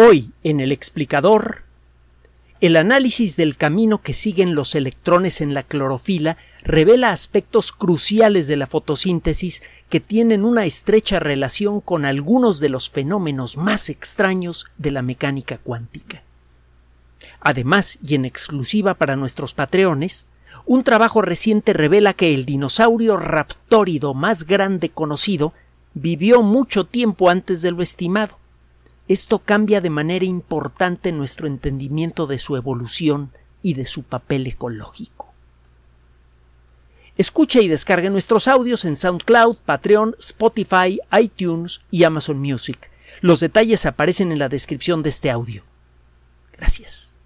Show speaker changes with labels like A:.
A: Hoy, en el explicador, el análisis del camino que siguen los electrones en la clorofila revela aspectos cruciales de la fotosíntesis que tienen una estrecha relación con algunos de los fenómenos más extraños de la mecánica cuántica. Además, y en exclusiva para nuestros patreones, un trabajo reciente revela que el dinosaurio raptórido más grande conocido vivió mucho tiempo antes de lo estimado esto cambia de manera importante nuestro entendimiento de su evolución y de su papel ecológico. Escuche y descargue nuestros audios en SoundCloud, Patreon, Spotify, iTunes y Amazon Music. Los detalles aparecen en la descripción de este audio.
B: Gracias.